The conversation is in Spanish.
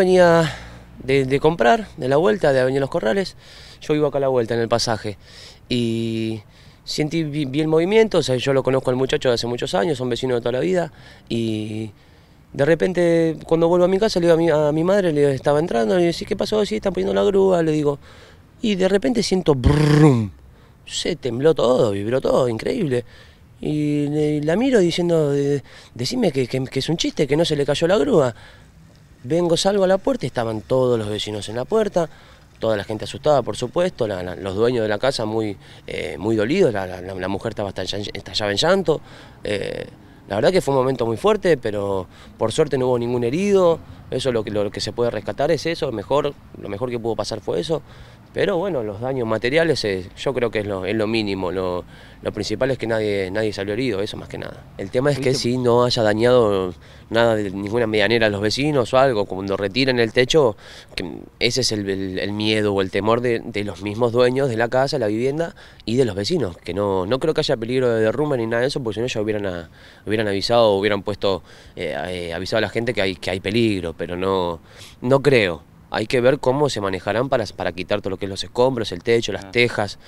Venía de, comprar, de la vuelta, de Avenida Los Corrales, yo iba acá a la vuelta en el pasaje y sentí, bien el movimiento, sea, yo lo conozco al muchacho de hace muchos años, son vecinos de toda la vida y de repente cuando vuelvo a mi casa le digo a mi, madre, le estaba entrando, le digo, ¿qué pasó? Sí, están poniendo la grúa, le digo, y de repente siento brum, se tembló todo, vibró todo, increíble. Y la miro diciendo, decime que es un chiste, que no se le cayó la grúa. Vengo, salgo a la puerta y estaban todos los vecinos en la puerta, toda la gente asustada, por supuesto, los dueños de la casa muy, eh, muy dolidos, la, mujer estaba estallaba en llanto. Eh, la verdad que fue un momento muy fuerte, pero por suerte no hubo ningún herido, eso lo que, lo que se puede rescatar, es eso, mejor, lo mejor que pudo pasar fue eso. Pero bueno, los daños materiales eh, yo creo que es lo, mínimo. Lo, principal es que nadie, nadie salió herido, eso más que nada. El tema es que si no haya dañado nada de ninguna medianera a los vecinos o algo, cuando retiren el techo, ese es el, miedo o el temor de, los mismos dueños de la casa, la vivienda y de los vecinos. Que no, no creo que haya peligro de derrumbe ni nada de eso, porque si no ya hubieran, ah, hubieran avisado, hubieran puesto, eh, eh, avisado a la gente que hay, que hay peligro pero no, no creo. Hay que ver cómo se manejarán para, para quitar todo lo que es los escombros, el techo, las ah. tejas.